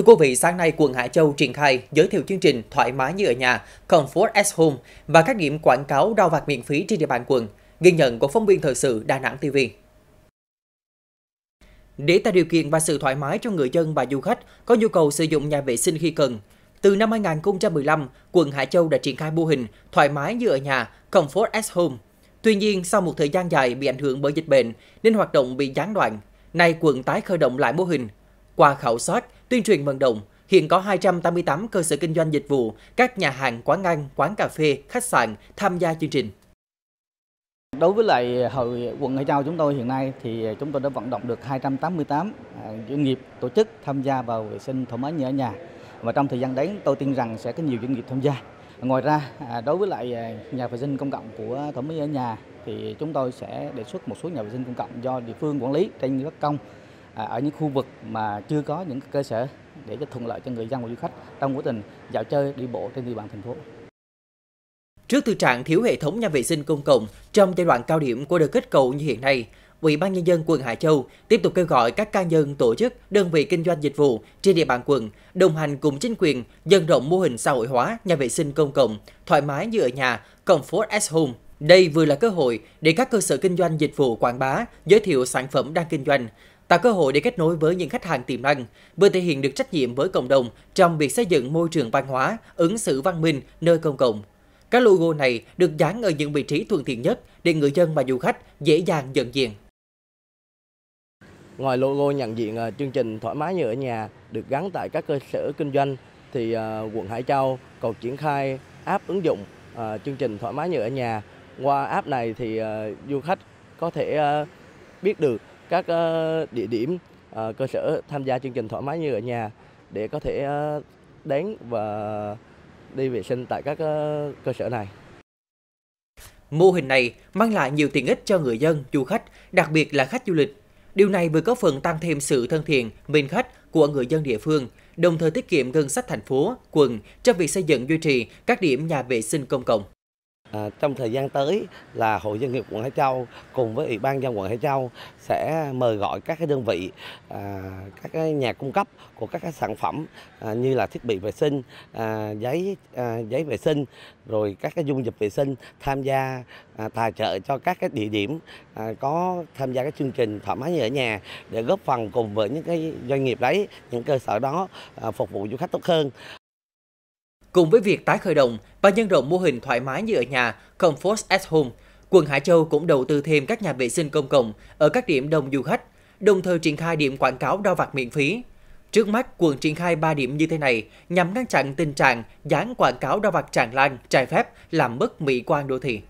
Thưa quý vị, sáng nay quận Hải Châu triển khai giới thiệu chương trình thoải mái như ở nhà, Comfort at Home và các điểm quảng cáo đo vạc miễn phí trên địa bàn quận. Ghi nhận của phóng viên thời sự Đà Nẵng TV. Để tạo điều kiện và sự thoải mái cho người dân và du khách có nhu cầu sử dụng nhà vệ sinh khi cần, từ năm 2015, quận Hải Châu đã triển khai mô hình thoải mái như ở nhà, Comfort at Home. Tuy nhiên, sau một thời gian dài bị ảnh hưởng bởi dịch bệnh nên hoạt động bị gián đoạn, nay quận tái khởi động lại mô hình. Qua khảo sát, tuyên truyền vận động. Hiện có 288 cơ sở kinh doanh dịch vụ, các nhà hàng, quán ăn, quán cà phê, khách sạn tham gia chương trình. Đối với lại hội quận Hải Châu chúng tôi hiện nay thì chúng tôi đã vận động được 288 à, doanh nghiệp tổ chức tham gia vào vệ sinh thoải mái như ở nhà. Và trong thời gian đấy tôi tin rằng sẽ có nhiều doanh nghiệp tham gia. Ngoài ra à, đối với lại à, nhà vệ sinh công cộng của thoải mái ở nhà thì chúng tôi sẽ đề xuất một số nhà vệ sinh công cộng do địa phương quản lý trên đất công À, ở những khu vực mà chưa có những cơ sở để cho thuận lợi cho người dân và du khách trong quá trình dạo chơi đi bộ trên địa bàn thành phố. Trước thực trạng thiếu hệ thống nhà vệ sinh công cộng trong giai đoạn cao điểm của đợt kết cầu như hiện nay, Ủy ban nhân dân quận Hải Châu tiếp tục kêu gọi các cá nhân, tổ chức, đơn vị kinh doanh dịch vụ trên địa bàn quận đồng hành cùng chính quyền dân rộng mô hình xã hội hóa nhà vệ sinh công cộng thoải mái như ở nhà, comfort at home. Đây vừa là cơ hội để các cơ sở kinh doanh dịch vụ quảng bá, giới thiệu sản phẩm đang kinh doanh, tạo cơ hội để kết nối với những khách hàng tiềm năng, vừa thể hiện được trách nhiệm với cộng đồng trong việc xây dựng môi trường văn hóa, ứng xử văn minh nơi công cộng. Các logo này được dán ở những vị trí thuận tiện nhất để người dân và du khách dễ dàng nhận diện. Ngoài logo nhận diện à, chương trình thoải mái như ở nhà được gắn tại các cơ sở kinh doanh thì à, quận Hải Châu còn triển khai app ứng dụng à, chương trình thoải mái như ở nhà. Qua app này thì du khách có thể biết được các ờ, địa điểm ờ, cơ sở tham gia chương trình thoải mái như ở nhà để có thể ờ, đến và đi vệ sinh tại các cơ sở này. Mô hình này mang lại nhiều tiện ích cho người dân, du khách, đặc biệt là khách du lịch. Điều này vừa có phần tăng thêm sự thân thiện, mến khách của người dân địa phương, đồng thời tiết kiệm ngân sách thành phố, quận trong việc xây dựng duy trì các điểm nhà vệ sinh công cộng. À, trong thời gian tới là Hội Doanh nghiệp quận Hải Châu cùng với Ủy ban dân quận Hải Châu sẽ mời gọi các cái đơn vị, à, các cái nhà cung cấp của các cái sản phẩm à, như là thiết bị vệ sinh, à, giấy à, giấy vệ sinh, rồi các cái dung dịch vệ sinh tham gia à, tài trợ cho các cái địa điểm à, có tham gia các chương trình thoải mái như ở nhà để góp phần cùng với những cái doanh nghiệp đấy, những cơ sở đó à, phục vụ du khách tốt hơn. Cùng với việc tái khởi động và nhân rộng mô hình thoải mái như ở nhà Comfort at Home, quận Hải Châu cũng đầu tư thêm các nhà vệ sinh công cộng ở các điểm đông du khách, đồng thời triển khai điểm quảng cáo đo vặt miễn phí. Trước mắt, quận triển khai 3 điểm như thế này nhằm ngăn chặn tình trạng dán quảng cáo đo vặt tràn lan, trái phép, làm mất mỹ quan đô thị.